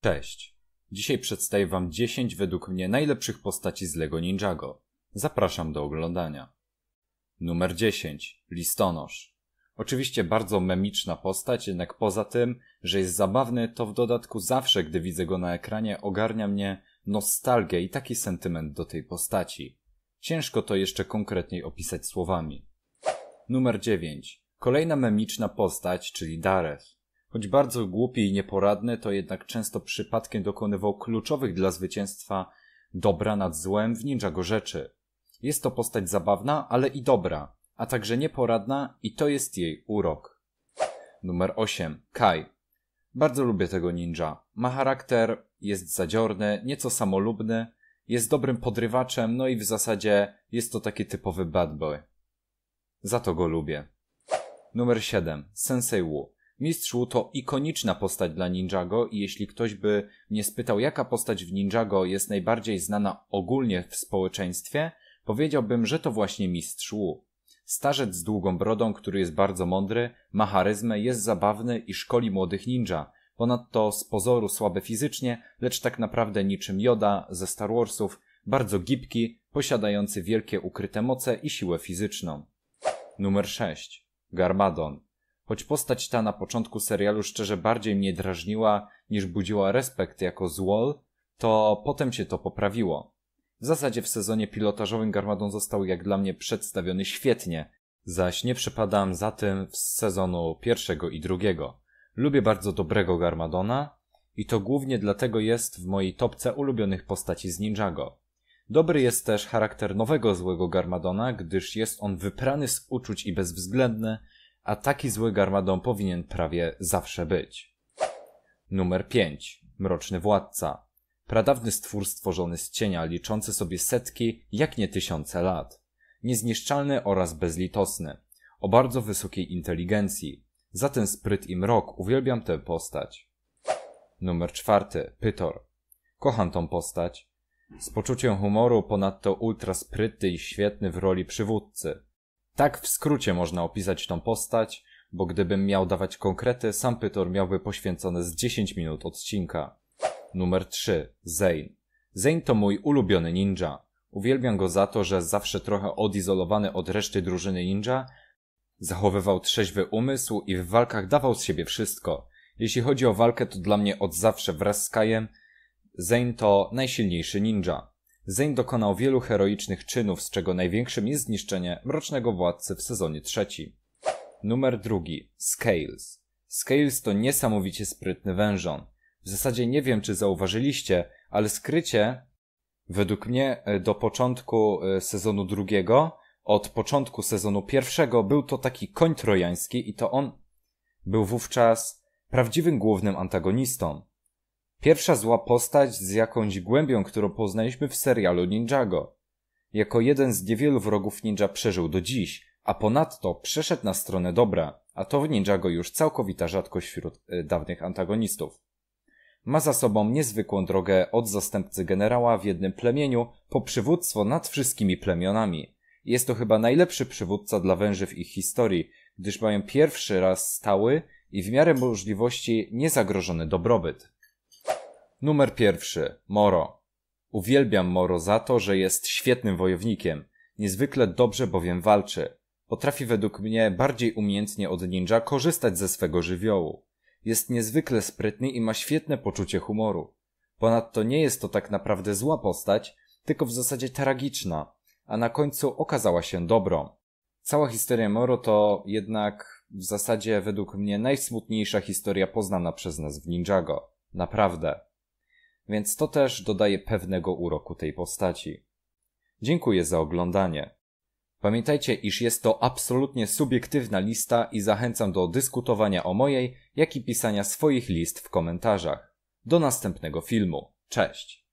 Cześć. Dzisiaj przedstawię Wam 10 według mnie najlepszych postaci z LEGO Ninjago. Zapraszam do oglądania. Numer 10. Listonosz. Oczywiście bardzo memiczna postać, jednak poza tym, że jest zabawny, to w dodatku zawsze, gdy widzę go na ekranie, ogarnia mnie nostalgia i taki sentyment do tej postaci. Ciężko to jeszcze konkretniej opisać słowami. Numer 9. Kolejna memiczna postać, czyli Dareth. Choć bardzo głupi i nieporadny, to jednak często przypadkiem dokonywał kluczowych dla zwycięstwa dobra nad złem w ninja go rzeczy. Jest to postać zabawna, ale i dobra, a także nieporadna i to jest jej urok. Numer 8. Kai. Bardzo lubię tego ninja. Ma charakter, jest zadziorny, nieco samolubny, jest dobrym podrywaczem, no i w zasadzie jest to taki typowy bad boy. Za to go lubię. Numer 7. Sensei Wu. Mistrz Wu to ikoniczna postać dla Ninjago i jeśli ktoś by mnie spytał, jaka postać w Ninjago jest najbardziej znana ogólnie w społeczeństwie, powiedziałbym, że to właśnie Mistrz Wu. Starzec z długą brodą, który jest bardzo mądry, ma charyzmę, jest zabawny i szkoli młodych ninja. Ponadto z pozoru słaby fizycznie, lecz tak naprawdę niczym Joda ze Star Warsów, bardzo gibki, posiadający wielkie ukryte moce i siłę fizyczną. Numer 6. Garmadon. Choć postać ta na początku serialu szczerze bardziej mnie drażniła niż budziła respekt jako złol, to potem się to poprawiło. W zasadzie w sezonie pilotażowym Garmadon został jak dla mnie przedstawiony świetnie, zaś nie przepadam za tym z sezonu pierwszego i drugiego. Lubię bardzo dobrego Garmadona i to głównie dlatego jest w mojej topce ulubionych postaci z Ninjago. Dobry jest też charakter nowego złego Garmadona, gdyż jest on wyprany z uczuć i bezwzględny, a taki zły Garmadon powinien prawie zawsze być. Numer 5. Mroczny Władca. Pradawny stwór stworzony z cienia, liczący sobie setki, jak nie tysiące lat. Niezniszczalny oraz bezlitosny. O bardzo wysokiej inteligencji. Za ten spryt i mrok uwielbiam tę postać. Numer 4. Pytor. Kocham tą postać. Z poczuciem humoru, ponadto ultra sprytny i świetny w roli przywódcy. Tak w skrócie można opisać tą postać, bo gdybym miał dawać konkrety, sam Pytor miałby poświęcone z 10 minut odcinka. Numer 3. Zane. Zane to mój ulubiony ninja. Uwielbiam go za to, że zawsze trochę odizolowany od reszty drużyny ninja, zachowywał trzeźwy umysł i w walkach dawał z siebie wszystko. Jeśli chodzi o walkę, to dla mnie od zawsze wraz z Kajem Zane to najsilniejszy ninja. Zane dokonał wielu heroicznych czynów, z czego największym jest zniszczenie Mrocznego Władcy w sezonie trzecim. Numer drugi. Scales. Scales to niesamowicie sprytny wężon. W zasadzie nie wiem, czy zauważyliście, ale skrycie, według mnie, e, do początku e, sezonu drugiego, od początku sezonu pierwszego, był to taki koń trojański i to on był wówczas prawdziwym głównym antagonistą. Pierwsza zła postać z jakąś głębią, którą poznaliśmy w serialu Ninjago. Jako jeden z niewielu wrogów ninja przeżył do dziś, a ponadto przeszedł na stronę dobra, a to w Ninjago już całkowita rzadkość wśród y, dawnych antagonistów. Ma za sobą niezwykłą drogę od zastępcy generała w jednym plemieniu po przywództwo nad wszystkimi plemionami. Jest to chyba najlepszy przywódca dla węży w ich historii, gdyż mają pierwszy raz stały i w miarę możliwości niezagrożony dobrobyt. Numer pierwszy. Moro. Uwielbiam Moro za to, że jest świetnym wojownikiem. Niezwykle dobrze bowiem walczy. Potrafi według mnie bardziej umiejętnie od ninja korzystać ze swego żywiołu. Jest niezwykle sprytny i ma świetne poczucie humoru. Ponadto nie jest to tak naprawdę zła postać, tylko w zasadzie tragiczna, a na końcu okazała się dobrą. Cała historia Moro to jednak w zasadzie według mnie najsmutniejsza historia poznana przez nas w Ninjago. Naprawdę więc to też dodaje pewnego uroku tej postaci. Dziękuję za oglądanie. Pamiętajcie, iż jest to absolutnie subiektywna lista i zachęcam do dyskutowania o mojej, jak i pisania swoich list w komentarzach. Do następnego filmu. Cześć!